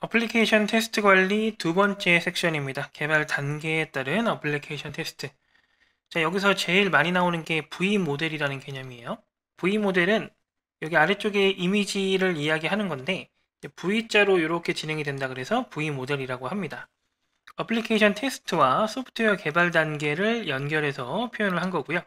어플리케이션 테스트 관리 두 번째 섹션입니다. 개발 단계에 따른 어플리케이션 테스트. 자, 여기서 제일 많이 나오는 게 V 모델이라는 개념이에요. V 모델은 여기 아래쪽에 이미지를 이야기하는 건데 V자로 이렇게 진행이 된다 그래서 V 모델이라고 합니다. 어플리케이션 테스트와 소프트웨어 개발 단계를 연결해서 표현을 한 거고요.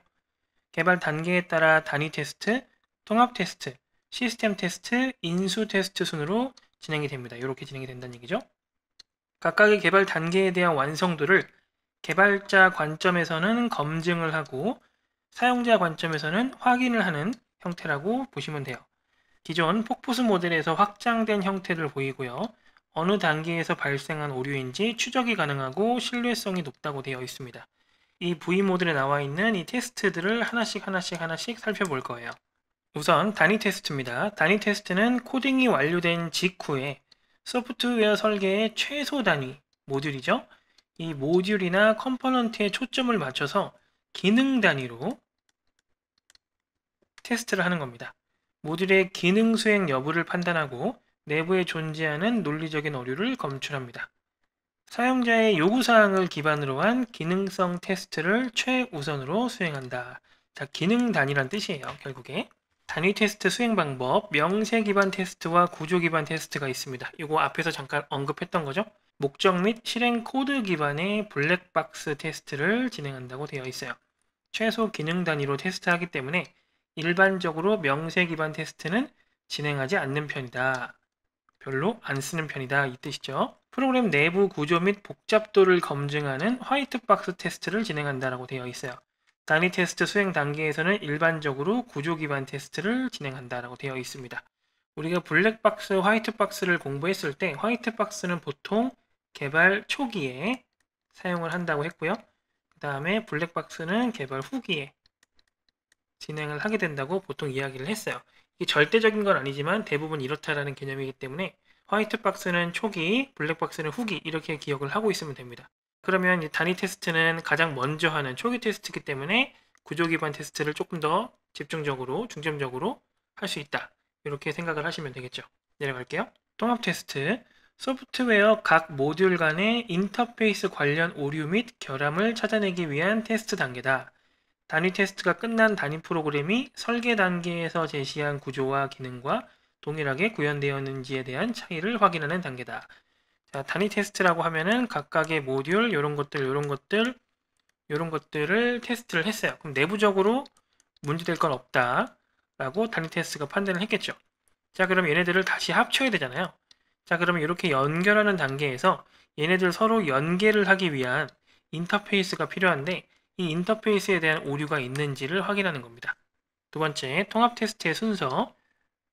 개발 단계에 따라 단위 테스트, 통합 테스트, 시스템 테스트, 인수 테스트 순으로 진행이 됩니다. 이렇게 진행이 된다는 얘기죠. 각각의 개발 단계에 대한 완성도를 개발자 관점에서는 검증을 하고 사용자 관점에서는 확인을 하는 형태라고 보시면 돼요. 기존 폭포수 모델에서 확장된 형태를 보이고요. 어느 단계에서 발생한 오류인지 추적이 가능하고 신뢰성이 높다고 되어 있습니다. 이 V 모델에 나와 있는 이 테스트들을 하나씩 하나씩 하나씩 살펴볼 거예요. 우선 단위 테스트입니다. 단위 테스트는 코딩이 완료된 직후에 소프트웨어 설계의 최소 단위, 모듈이죠. 이 모듈이나 컴포넌트에 초점을 맞춰서 기능 단위로 테스트를 하는 겁니다. 모듈의 기능 수행 여부를 판단하고 내부에 존재하는 논리적인 어류를 검출합니다. 사용자의 요구사항을 기반으로 한 기능성 테스트를 최우선으로 수행한다. 자, 기능 단위란 뜻이에요, 결국에. 단위 테스트 수행 방법, 명세 기반 테스트와 구조 기반 테스트가 있습니다. 이거 앞에서 잠깐 언급했던 거죠. 목적 및 실행 코드 기반의 블랙박스 테스트를 진행한다고 되어 있어요. 최소 기능 단위로 테스트하기 때문에 일반적으로 명세 기반 테스트는 진행하지 않는 편이다. 별로 안 쓰는 편이다 이 뜻이죠. 프로그램 내부 구조 및 복잡도를 검증하는 화이트박스 테스트를 진행한다라고 되어 있어요. 단위 테스트 수행 단계에서는 일반적으로 구조 기반 테스트를 진행한다라고 되어 있습니다. 우리가 블랙박스, 화이트박스를 공부했을 때 화이트박스는 보통 개발 초기에 사용을 한다고 했고요. 그 다음에 블랙박스는 개발 후기에 진행을 하게 된다고 보통 이야기를 했어요. 이게 절대적인 건 아니지만 대부분 이렇다라는 개념이기 때문에 화이트박스는 초기, 블랙박스는 후기 이렇게 기억을 하고 있으면 됩니다. 그러면 이 단위 테스트는 가장 먼저 하는 초기 테스트이기 때문에 구조 기반 테스트를 조금 더 집중적으로 중점적으로 할 수 있다 이렇게 생각을 하시면 되겠죠 내려갈게요 통합 테스트 소프트웨어 각 모듈 간의 인터페이스 관련 오류 및 결함을 찾아내기 위한 테스트 단계다 단위 테스트가 끝난 단위 프로그램이 설계 단계에서 제시한 구조와 기능과 동일하게 구현되었는지에 대한 차이를 확인하는 단계다 자, 단위 테스트라고 하면은 각각의 모듈, 이런 것들, 이런 것들, 이런 것들을 테스트를 했어요. 그럼 내부적으로 문제될 건 없다라고 단위 테스트가 판단을 했겠죠. 자, 그럼 얘네들을 다시 합쳐야 되잖아요. 자, 그러면 이렇게 연결하는 단계에서 얘네들 서로 연계를 하기 위한 인터페이스가 필요한데 이 인터페이스에 대한 오류가 있는지를 확인하는 겁니다. 두 번째, 통합 테스트의 순서.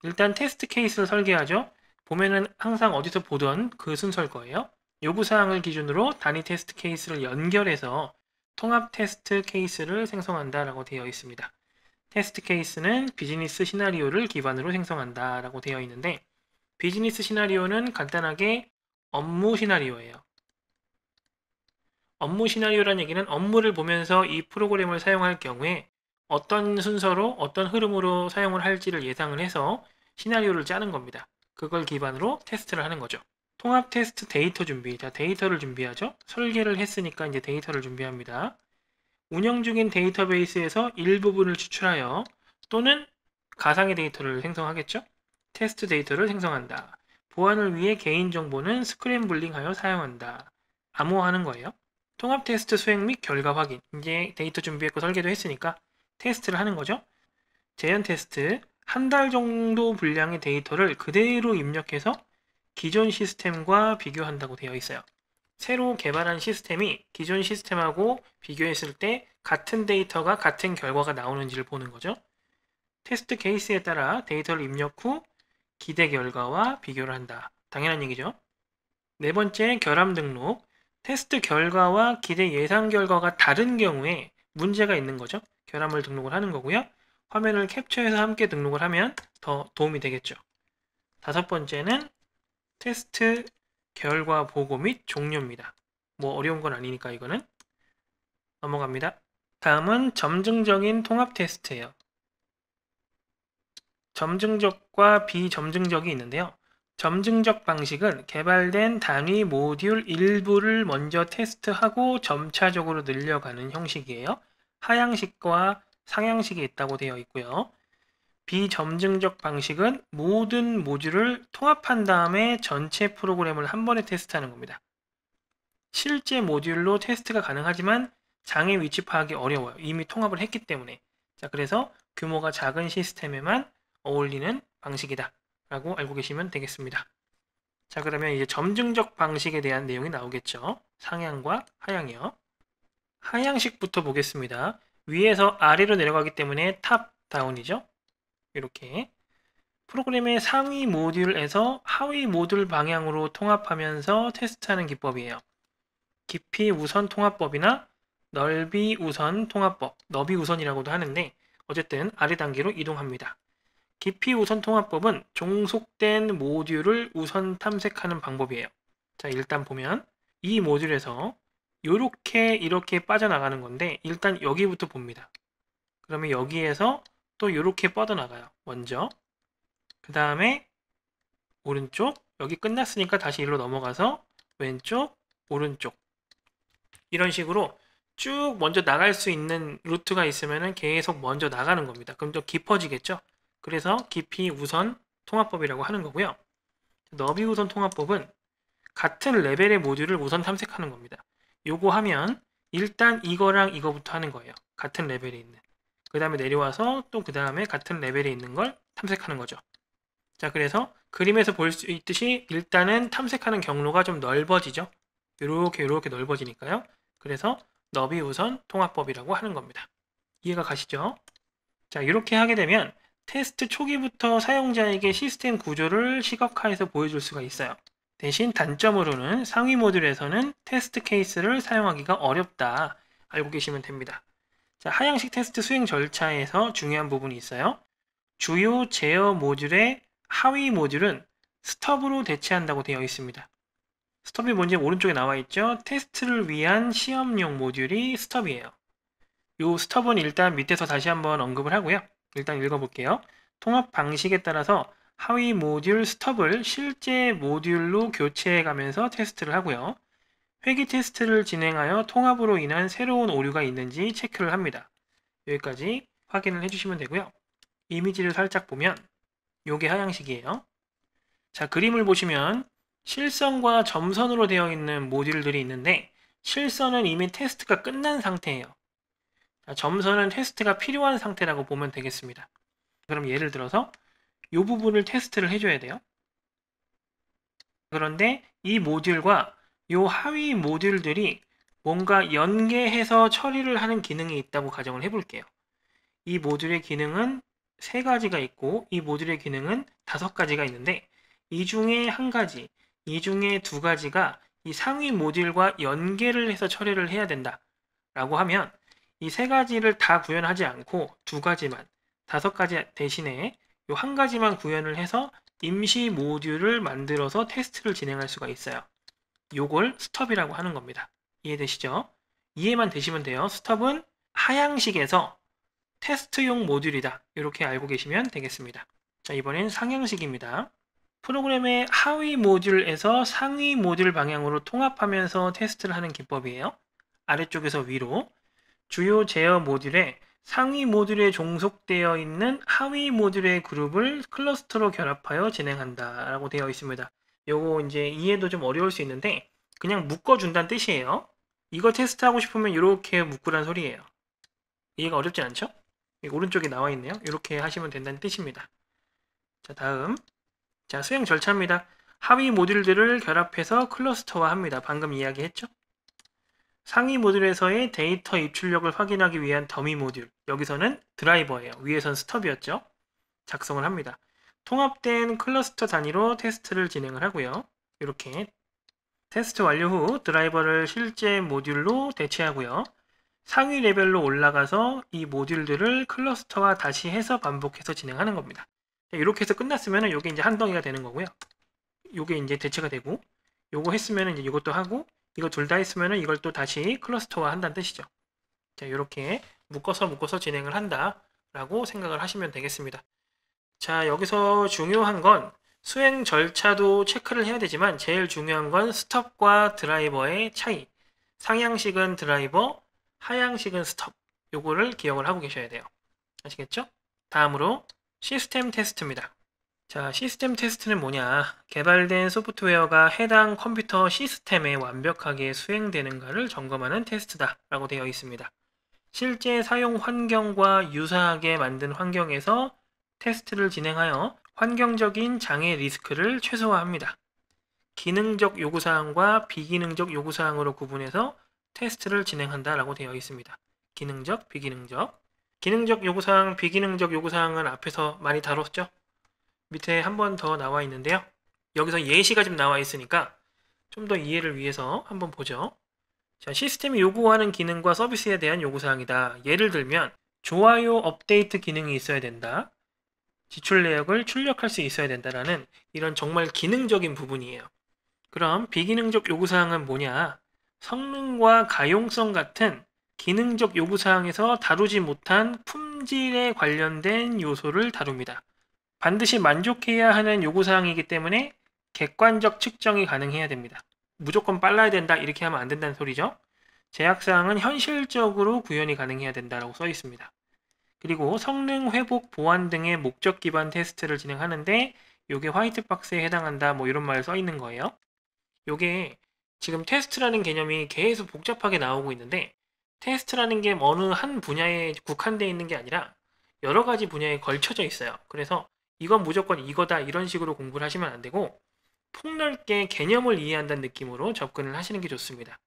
일단 테스트 케이스를 설계하죠. 보면은 항상 어디서 보던 그 순서일 거예요. 요구사항을 기준으로 단위 테스트 케이스를 연결해서 통합 테스트 케이스를 생성한다 라고 되어 있습니다. 테스트 케이스는 비즈니스 시나리오를 기반으로 생성한다 라고 되어 있는데 비즈니스 시나리오는 간단하게 업무 시나리오예요. 업무 시나리오란 얘기는 업무를 보면서 이 프로그램을 사용할 경우에 어떤 순서로 어떤 흐름으로 사용을 할지를 예상을 해서 시나리오를 짜는 겁니다. 그걸 기반으로 테스트를 하는 거죠. 통합 테스트 데이터 준비. 자, 데이터를 준비하죠. 설계를 했으니까 이제 데이터를 준비합니다. 운영 중인 데이터베이스에서 일부분을 추출하여 또는 가상의 데이터를 생성하겠죠. 테스트 데이터를 생성한다. 보안을 위해 개인정보는 스크램블링하여 사용한다. 암호하는 거예요. 통합 테스트 수행 및 결과 확인. 이제 데이터 준비했고 설계도 했으니까 테스트를 하는 거죠. 재현 테스트, 한달 정도 분량의 데이터를 그대로 입력해서 기존 시스템과 비교한다고 되어 있어요. 새로 개발한 시스템이 기존 시스템하고 비교했을 때 같은 데이터가 같은 결과가 나오는지를 보는 거죠. 테스트 케이스에 따라 데이터를 입력 후 기대 결과와 비교를 한다. 당연한 얘기죠. 네 번째, 결함 등록. 테스트 결과와 기대 예상 결과가 다른 경우에 문제가 있는 거죠. 결함을 등록을 하는 거고요. 화면을 캡처해서 함께 등록을 하면 더 도움이 되겠죠. 다섯 번째는 테스트 결과 보고 및 종료입니다. 뭐 어려운 건 아니니까 이거는 넘어갑니다. 다음은 점증적인 통합 테스트예요. 점증적과 비점증적이 있는데요. 점증적 방식은 개발된 단위 모듈 일부를 먼저 테스트하고 점차적으로 늘려가는 형식이에요. 하향식과 상향식이 있다고 되어 있고요. 비점증적 방식은 모든 모듈을 통합한 다음에 전체 프로그램을 한 번에 테스트하는 겁니다. 실제 모듈로 테스트가 가능하지만 장애 위치 파악이 어려워요. 이미 통합을 했기 때문에. 자, 그래서 규모가 작은 시스템에만 어울리는 방식이다. 라고 알고 계시면 되겠습니다. 자, 그러면 이제 점증적 방식에 대한 내용이 나오겠죠. 상향과 하향이요. 하향식부터 보겠습니다. 위에서 아래로 내려가기 때문에 탑 다운이죠. 이렇게 프로그램의 상위 모듈에서 하위 모듈 방향으로 통합하면서 테스트하는 기법이에요. 깊이 우선 통합법이나 넓이 우선 통합법, 너비 우선이라고도 하는데 어쨌든 아래 단계로 이동합니다. 깊이 우선 통합법은 종속된 모듈을 우선 탐색하는 방법이에요. 자, 일단 보면 이 모듈에서 요렇게 이렇게 빠져나가는 건데 일단 여기부터 봅니다. 그러면 여기에서 또 요렇게 뻗어나가요. 먼저 그 다음에 오른쪽 여기 끝났으니까 다시 일로 넘어가서 왼쪽 오른쪽 이런 식으로 쭉 먼저 나갈 수 있는 루트가 있으면 계속 먼저 나가는 겁니다. 그럼 더 깊어지겠죠? 그래서 깊이 우선 통합법이라고 하는 거고요. 너비 우선 통합법은 같은 레벨의 모듈을 우선 탐색하는 겁니다. 요거 하면 일단 이거랑 이거부터 하는 거예요. 같은 레벨에 있는. 그 다음에 내려와서 또 그 다음에 같은 레벨에 있는 걸 탐색하는 거죠. 자 그래서 그림에서 볼 수 있듯이 일단은 탐색하는 경로가 좀 넓어지죠. 요렇게요렇게 넓어지니까요. 그래서 너비 우선 통합법이라고 하는 겁니다. 이해가 가시죠? 자 이렇게 하게 되면 테스트 초기부터 사용자에게 시스템 구조를 시각화해서 보여줄 수가 있어요. 대신 단점으로는 상위 모듈에서는 테스트 케이스를 사용하기가 어렵다 알고 계시면 됩니다. 자, 하향식 테스트 수행 절차에서 중요한 부분이 있어요. 주요 제어 모듈의 하위 모듈은 스톱으로 대체한다고 되어 있습니다. 스톱이 뭔지 오른쪽에 나와 있죠? 테스트를 위한 시험용 모듈이 스톱이에요. 이 스톱은 일단 밑에서 다시 한번 언급을 하고요. 일단 읽어볼게요. 통합 방식에 따라서 하위 모듈 스톱을 실제 모듈로 교체해 가면서 테스트를 하고요. 회귀 테스트를 진행하여 통합으로 인한 새로운 오류가 있는지 체크를 합니다. 여기까지 확인을 해주시면 되고요. 이미지를 살짝 보면 요게 하향식이에요. 자 그림을 보시면 실선과 점선으로 되어 있는 모듈들이 있는데 실선은 이미 테스트가 끝난 상태예요. 자, 점선은 테스트가 필요한 상태라고 보면 되겠습니다. 그럼 예를 들어서 이 부분을 테스트를 해줘야 돼요. 그런데 이 모듈과 이 하위 모듈들이 뭔가 연계해서 처리를 하는 기능이 있다고 가정을 해볼게요. 이 모듈의 기능은 세 가지가 있고 이 모듈의 기능은 다섯 가지가 있는데 이 중에 한 가지, 이 중에 두 가지가 이 상위 모듈과 연계를 해서 처리를 해야 된다 라고 하면 이 세 가지를 다 구현하지 않고 두 가지만 다섯 가지 대신에 이한 가지만 구현을 해서 임시 모듈을 만들어서 테스트를 진행할 수가 있어요. 요걸 스톱이라고 하는 겁니다. 이해되시죠? 이해만 되시면 돼요. 스톱은 하향식에서 테스트용 모듈이다. 이렇게 알고 계시면 되겠습니다. 자, 이번엔 상향식입니다. 프로그램의 하위 모듈에서 상위 모듈 방향으로 통합하면서 테스트를 하는 기법이에요. 아래쪽에서 위로 주요 제어 모듈에 상위 모듈에 종속되어 있는 하위 모듈의 그룹을 클러스터로 결합하여 진행한다 라고 되어 있습니다. 요거 이제 이해도 좀 어려울 수 있는데 그냥 묶어준다는 뜻이에요. 이거 테스트하고 싶으면 이렇게 묶으란 소리예요. 이해가 어렵지 않죠? 오른쪽에 나와 있네요. 이렇게 하시면 된다는 뜻입니다. 자 다음 자 수행 절차입니다. 하위 모듈들을 결합해서 클러스터화합니다. 방금 이야기했죠? 상위 모듈에서의 데이터 입출력을 확인하기 위한 더미 모듈, 여기서는 드라이버예요. 위에선 스톱이었죠. 작성을 합니다. 통합된 클러스터 단위로 테스트를 진행을 하고요. 이렇게 테스트 완료 후 드라이버를 실제 모듈로 대체하고요. 상위 레벨로 올라가서 이 모듈들을 클러스터와 다시 해서 반복해서 진행하는 겁니다. 이렇게 해서 끝났으면 이게 이제 한 덩이가 되는 거고요. 이게 이제 대체가 되고 요거 했으면 이제 이것도 하고 이거 둘 다있으면 이걸 또 다시 클러스터화 한다는 뜻이죠. 자, 이렇게 묶어서 묶어서 진행을 한다라고 생각을 하시면 되겠습니다. 자, 여기서 중요한 건 수행 절차도 체크를 해야 되지만 제일 중요한 건 스톱과 드라이버의 차이. 상향식은 드라이버, 하향식은 스톱. 요거를 기억을 하고 계셔야 돼요. 아시겠죠? 다음으로 시스템 테스트입니다. 자, 시스템 테스트는 뭐냐? 개발된 소프트웨어가 해당 컴퓨터 시스템에 완벽하게 수행되는가를 점검하는 테스트다 라고 되어 있습니다. 실제 사용 환경과 유사하게 만든 환경에서 테스트를 진행하여 환경적인 장애 리스크를 최소화합니다. 기능적 요구사항과 비기능적 요구사항으로 구분해서 테스트를 진행한다 라고 되어 있습니다. 기능적, 비기능적. 기능적 요구사항, 비기능적 요구사항은 앞에서 많이 다뤘죠? 밑에 한 번 더 나와 있는데요. 여기서 예시가 좀 나와 있으니까 좀 더 이해를 위해서 한번 보죠. 자, 시스템이 요구하는 기능과 서비스에 대한 요구사항이다. 예를 들면 좋아요 업데이트 기능이 있어야 된다. 지출 내역을 출력할 수 있어야 된다라는 이런 정말 기능적인 부분이에요. 그럼 비기능적 요구사항은 뭐냐? 성능과 가용성 같은 기능적 요구사항에서 다루지 못한 품질에 관련된 요소를 다룹니다. 반드시 만족해야 하는 요구사항이기 때문에 객관적 측정이 가능해야 됩니다. 무조건 빨라야 된다 이렇게 하면 안 된다는 소리죠. 제약사항은 현실적으로 구현이 가능해야 된다라고 써 있습니다. 그리고 성능 회복 보완 등의 목적 기반 테스트를 진행하는데 이게 화이트박스에 해당한다 뭐 이런 말 써 있는 거예요. 이게 지금 테스트라는 개념이 계속 복잡하게 나오고 있는데 테스트라는 게 어느 한 분야에 국한되어 있는 게 아니라 여러 가지 분야에 걸쳐져 있어요. 그래서 이건 무조건 이거다 이런 식으로 공부를 하시면 안 되고 폭넓게 개념을 이해한다는 느낌으로 접근을 하시는 게 좋습니다.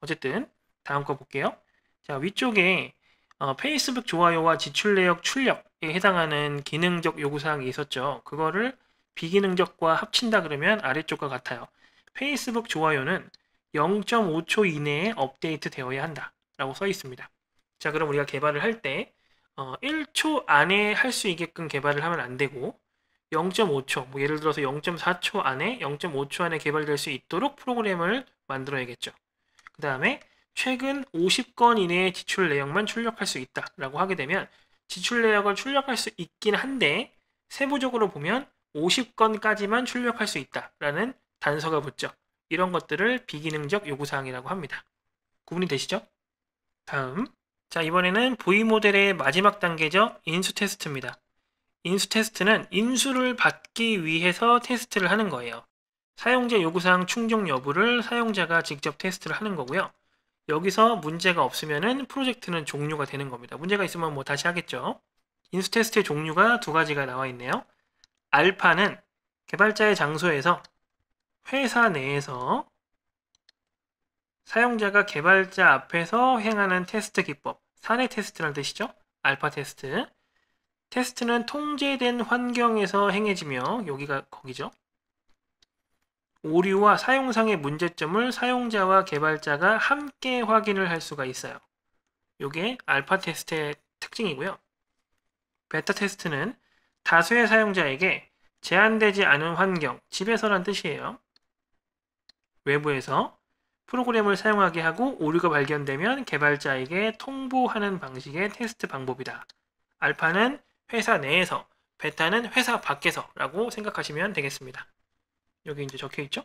어쨌든 다음 거 볼게요. 자 위쪽에 어, 페이스북 좋아요와 지출 내역 출력에 해당하는 기능적 요구사항이 있었죠. 그거를 비기능적과 합친다 그러면 아래쪽과 같아요. 페이스북 좋아요는 0.5초 이내에 업데이트 되어야 한다 라고 써 있습니다. 자 그럼 우리가 개발을 할때 어, 1초 안에 할 수 있게끔 개발을 하면 안 되고 0.5초, 뭐 예를 들어서 0.4초 안에 0.5초 안에 개발될 수 있도록 프로그램을 만들어야겠죠. 그 다음에 최근 50건 이내의 지출 내역만 출력할 수 있다라고 하게 되면 지출 내역을 출력할 수 있긴 한데 세부적으로 보면 50건까지만 출력할 수 있다라는 단서가 붙죠. 이런 것들을 비기능적 요구사항이라고 합니다. 구분이 되시죠? 다음 자, 이번에는 V 모델의 마지막 단계죠. 인수 테스트입니다. 인수 테스트는 인수를 받기 위해서 테스트를 하는 거예요. 사용자 요구사항 충족 여부를 사용자가 직접 테스트를 하는 거고요. 여기서 문제가 없으면 프로젝트는 종료가 되는 겁니다. 문제가 있으면 뭐 다시 하겠죠. 인수 테스트의 종류가 두 가지가 나와 있네요. 알파는 개발자의 장소에서 회사 내에서 사용자가 개발자 앞에서 행하는 테스트 기법, 사내 테스트란 뜻이죠. 알파 테스트. 테스트는 통제된 환경에서 행해지며 여기가 거기죠. 오류와 사용상의 문제점을 사용자와 개발자가 함께 확인을 할 수가 있어요. 이게 알파 테스트의 특징이고요. 베타 테스트는 다수의 사용자에게 제한되지 않은 환경, 집에서란 뜻이에요. 외부에서 프로그램을 사용하게 하고 오류가 발견되면 개발자에게 통보하는 방식의 테스트 방법이다. 알파는 회사 내에서, 베타는 회사 밖에서 라고 생각하시면 되겠습니다. 여기 이제 적혀 있죠?